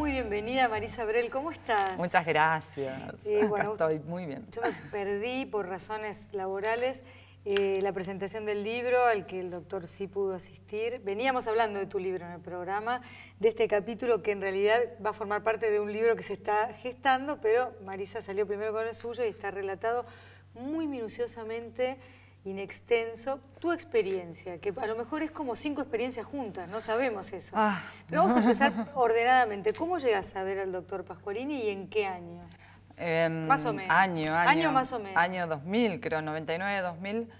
Muy bienvenida Marisa Abrel, ¿cómo estás? Muchas gracias, eh, estoy muy bien. Yo me perdí por razones laborales eh, la presentación del libro al que el doctor sí pudo asistir. Veníamos hablando de tu libro en el programa, de este capítulo que en realidad va a formar parte de un libro que se está gestando, pero Marisa salió primero con el suyo y está relatado muy minuciosamente inextenso. Tu experiencia, que a lo mejor es como cinco experiencias juntas, no sabemos eso. Ah. Pero vamos a empezar ordenadamente. ¿Cómo llegas a ver al doctor Pasqualini y en qué año? Em, más o menos. Año, año. Año más o menos. Año 2000, creo, 99, 2000.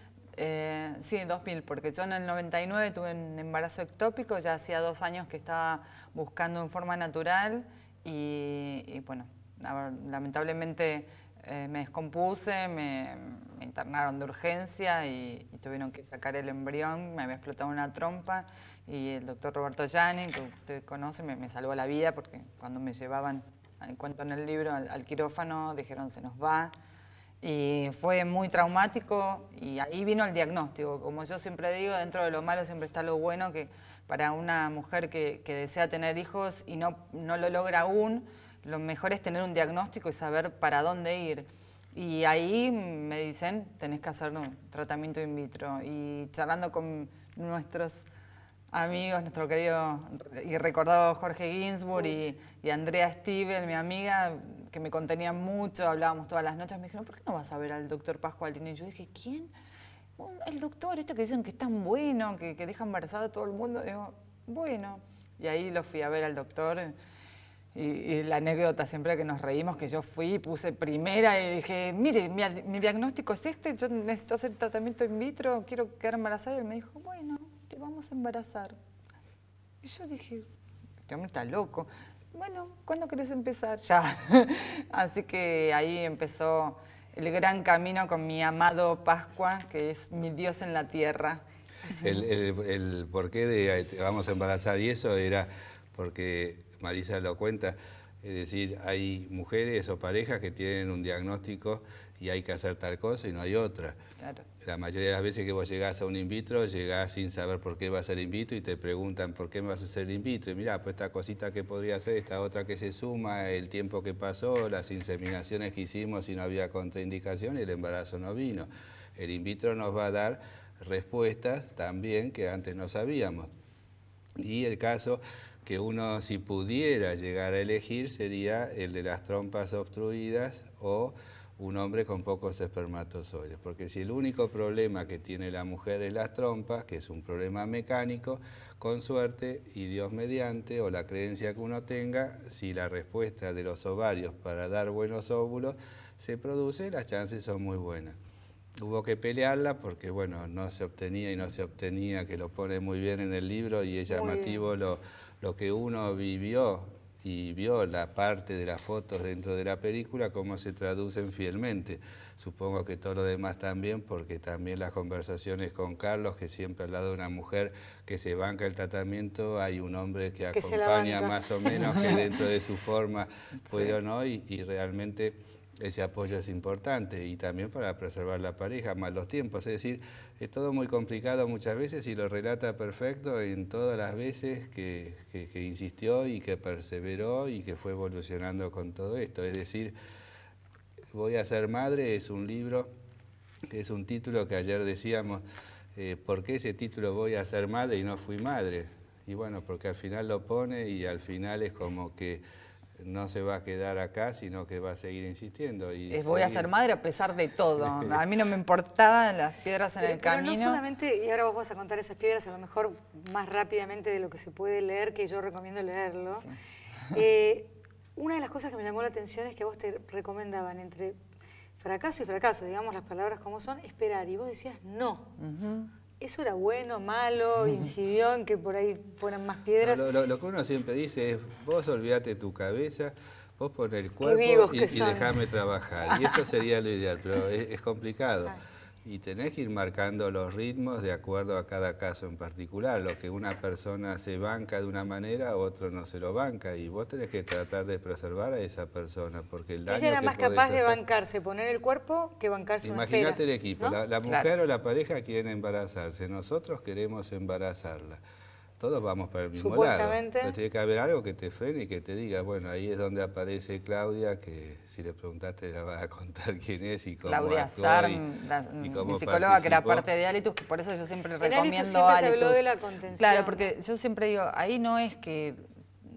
Eh, sí, 2000, porque yo en el 99 tuve un embarazo ectópico, ya hacía dos años que estaba buscando en forma natural y bueno, lamentablemente eh, me descompuse, me, internaron de urgencia y, tuvieron que sacar el embrión, me había explotado una trompa y el doctor Roberto Gianni, que usted conoce, me, salvó la vida porque cuando me llevaban, cuento en el libro, al, quirófano, dijeron se nos va. Y fue muy traumático y ahí vino el diagnóstico. Como yo siempre digo, dentro de lo malo siempre está lo bueno, que para una mujer que, que desea tener hijos y no, no lo logra aún, lo mejor es tener un diagnóstico y saber para dónde ir. Y ahí me dicen, tenés que hacer un tratamiento in vitro. Y charlando con nuestros amigos, nuestro querido y recordado Jorge Ginsburg y, Andrea Steven, mi amiga, que me contenía mucho, hablábamos todas las noches, me dijeron, ¿por qué no vas a ver al doctor Pascual? Y yo dije, ¿quién? El doctor, esto que dicen que es tan bueno, que, deja embarazado a todo el mundo. Digo, bueno. Y ahí lo fui a ver al doctor. Y, la anécdota siempre que nos reímos, que yo fui, y puse primera y dije, mire, mi, diagnóstico es este, yo necesito hacer tratamiento in vitro, quiero quedar embarazada. Y él me dijo, bueno, te vamos a embarazar. Y yo dije, este hombre está loco. Bueno, ¿cuándo querés empezar? Ya. Así que ahí empezó el gran camino con mi amado Pascua, que es mi Dios en la tierra. El, el, el porqué de vamos a embarazar y eso era porque Marisa lo cuenta, es decir, hay mujeres o parejas que tienen un diagnóstico y hay que hacer tal cosa y no hay otra. La mayoría de las veces que vos llegás a un in vitro, llegás sin saber por qué vas a ser in vitro y te preguntan por qué me vas a hacer in vitro. Y mirá, pues esta cosita que podría hacer, esta otra que se suma, el tiempo que pasó, las inseminaciones que hicimos y no había contraindicación y el embarazo no vino. El in vitro nos va a dar respuestas también que antes no sabíamos. Y el caso que uno si pudiera llegar a elegir sería el de las trompas obstruidas o un hombre con pocos espermatozoides, porque si el único problema que tiene la mujer es las trompas, que es un problema mecánico, con suerte y Dios mediante, o la creencia que uno tenga, si la respuesta de los ovarios para dar buenos óvulos se produce, las chances son muy buenas. Hubo que pelearla porque, bueno, no se obtenía y no se obtenía, que lo pone muy bien en el libro y es llamativo lo lo que uno vivió y vio la parte de las fotos dentro de la película, cómo se traducen fielmente. Supongo que todo lo demás también, porque también las conversaciones con Carlos, que siempre al lado de una mujer que se banca el tratamiento, hay un hombre que, acompaña más o menos, que dentro de su forma puede o no, y realmente ese apoyo es importante y también para preservar la pareja, más los tiempos. Es decir, es todo muy complicado muchas veces y lo relata perfecto en todas las veces que, insistió y que perseveró y que fue evolucionando con todo esto. Es decir, Voy a ser madre es un libro, es un título que ayer decíamos, eh, ¿por qué ese título Voy a ser madre y no fui madre? Y bueno, porque al final lo pone y al final es como que no se va a quedar acá, sino que va a seguir insistiendo. Y es, voy a ser madre a pesar de todo. A mí no me importaban las piedras en el camino. No solamente, y ahora vos vas a contar esas piedras, a lo mejor más rápidamente de lo que se puede leer, que yo recomiendo leerlo. Eh, una de las cosas que me llamó la atención es que vos te recomendaban entre fracaso y fracaso, digamos las palabras como son, esperar. Y vos decías no. ¿Eso era bueno, malo? ¿Incidió en que por ahí fueran más piedras? lo, que uno siempre dice es, vos olvidate tu cabeza, vos pon el cuerpo y, dejame trabajar. Y eso sería lo ideal, pero es, complicado. Y tenés que ir marcando los ritmos de acuerdo a cada caso en particular. Lo que una persona se banca de una manera, otro no se lo banca. Y vos tenés que tratar de preservar a esa persona, porque el daño Ella era más capaz de bancarse, poner el cuerpo, que bancarse Imagínate el equipo. La, mujer o la pareja quieren embarazarse. Nosotros queremos embarazarla todos vamos para el mismo lado. Entonces tiene que haber algo que te frene y que te diga, bueno, ahí es donde aparece Claudia, que si le preguntaste la vas a contar quién es y cómo Claudia Sarm, mm, mi psicóloga que era parte de Alitus, que por eso yo siempre recomiendo Alitus. Claro, porque yo siempre digo, ahí no es que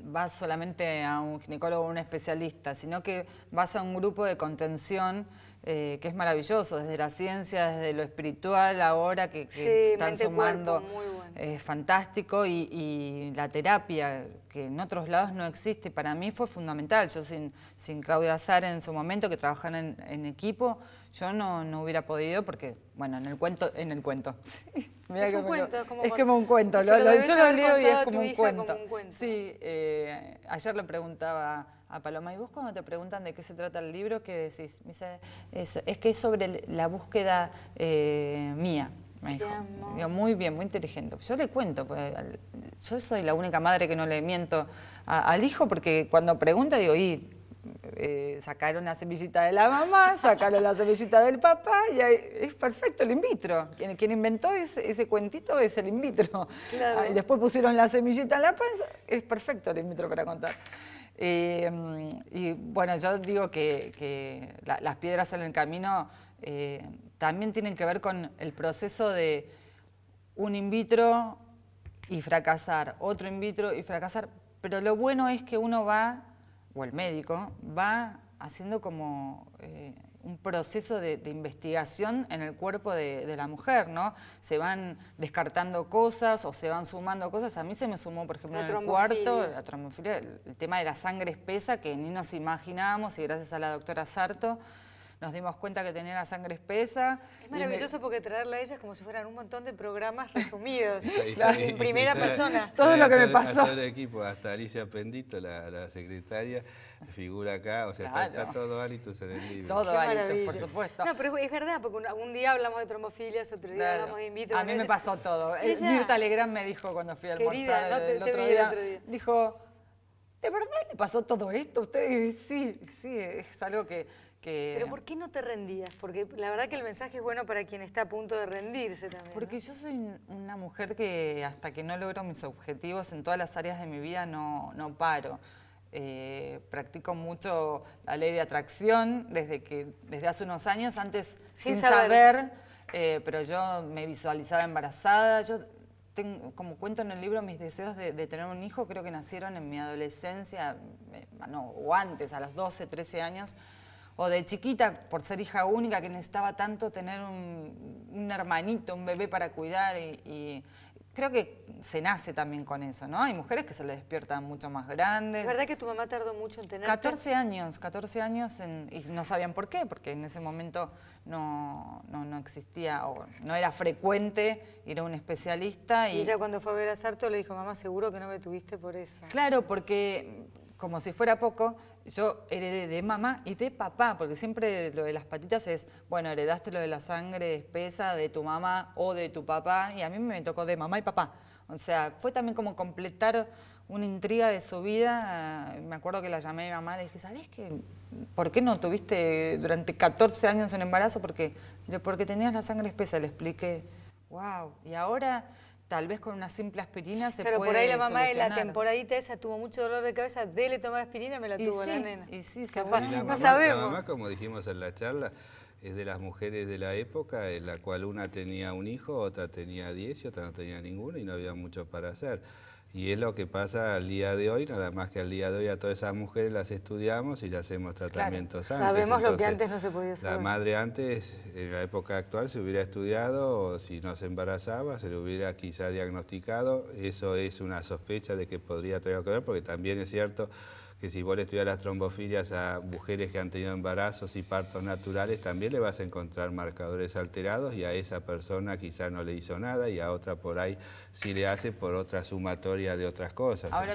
vas solamente a un ginecólogo o un especialista, sino que vas a un grupo de contención eh, que es maravilloso, desde la ciencia, desde lo espiritual, ahora que, que están sumando. muy es fantástico y, la terapia que en otros lados no existe, para mí fue fundamental. Yo sin, sin Claudia Azar en su momento, que trabajan en, equipo, yo no, hubiera podido porque, bueno, en el cuento, en el cuento. es como un cuento, lo, yo lo leo y es como un, cuento. Sí, eh, ayer le preguntaba a Paloma, ¿y vos cuando te preguntan de qué se trata el libro, qué decís? es, es que es sobre la búsqueda eh, mía me dijo. muy bien, muy inteligente. Yo le cuento, pues, yo soy la única madre que no le miento al hijo porque cuando pregunta digo, y eh, sacaron la semillita de la mamá, sacaron la semillita del papá, y es perfecto el in vitro. Quien, inventó ese, cuentito es el in vitro. y después pusieron la semillita en la panza, es perfecto el in vitro para contar. Eh, y bueno, yo digo que, las piedras en el camino eh, también tienen que ver con el proceso de un in vitro y fracasar, otro in vitro y fracasar, pero lo bueno es que uno va, o el médico, va haciendo como eh, un proceso de, investigación en el cuerpo de, la mujer, ¿no? Se van descartando cosas o se van sumando cosas. A mí se me sumó, por ejemplo, en el cuarto, la el tema de la sangre espesa que ni nos imaginábamos y gracias a la doctora Sarto nos dimos cuenta que tenía la sangre espesa. Es maravilloso porque traerla a ella es como si fueran un montón de programas resumidos, en primera persona. Todo lo que me pasó. hasta Alicia Pendito, la, secretaria, figura acá, o sea, está, todo Alitus en el libro. Todo Alitus, por supuesto. No, pero es verdad, porque un, día hablamos de tromofilias, otro día hablamos de vitro. A mí me pasó todo. Eh, Mirta Legrand me dijo cuando fui a almorzar el, otro día, dijo... ¿De verdad le pasó todo esto? Usted sí, sí, es algo que, pero ¿por qué no te rendías? Porque la verdad que el mensaje es bueno para quien está a punto de rendirse también. Porque yo soy una mujer que hasta que no logro mis objetivos en todas las áreas de mi vida no, no paro. Eh, practico mucho la ley de atracción desde, que, desde hace unos años, antes sin, saber, eh, pero yo me visualizaba embarazada. Yo tengo, como cuento en el libro, mis deseos de, tener un hijo creo que nacieron en mi adolescencia, eh, no, o antes, a los 12, 13 años o de chiquita, por ser hija única, que necesitaba tanto tener un, hermanito, un bebé para cuidar y, creo que se nace también con eso, ¿no? Hay mujeres que se le despiertan mucho más grandes. ¿Es verdad que tu mamá tardó mucho en tener? 14 años, 14 años y no sabían por qué, porque en ese momento no, no, existía o no era frecuente ir a un especialista. Y, y ella cuando fue a ver a Sarto le dijo, mamá, seguro que no me tuviste por eso. Claro, porque como si fuera poco, yo heredé de mamá y de papá, porque siempre lo de las patitas es, bueno, heredaste lo de la sangre espesa de tu mamá o de tu papá, y a mí me tocó de mamá y papá. O sea, fue también como completar una intriga de su vida. Me acuerdo que la llamé a mi mamá, le dije, ¿sabes qué? ¿Por qué no tuviste durante 14 años un embarazo? Porque, porque tenías la sangre espesa, le expliqué. Wow, y ahora Tal vez con una simple aspirina se Pero por ahí la mamá en la temporadita esa tuvo mucho dolor de cabeza, dele tomar aspirina, me la tuvo la nena. Y sí, y no sabemos. La mamá, como dijimos en la charla, es de las mujeres de la época en la cual una tenía un hijo, otra tenía 10 y otra no tenía ninguno y no había mucho para hacer. Y es lo que pasa al día de hoy, nada más que al día de hoy a todas esas mujeres las estudiamos y le hacemos tratamientos Sabemos lo que antes no se podía saber. La madre antes, en la época actual, se hubiera estudiado o si no se embarazaba, se le hubiera quizá diagnosticado. Eso es una sospecha de que podría tener que ver, porque también es cierto que si vos le estudias las trombofilias a mujeres que han tenido embarazos y partos naturales, también le vas a encontrar marcadores alterados y a esa persona quizá no le hizo nada y a otra por ahí sí le hace por otra sumatoria de otras cosas. Ahora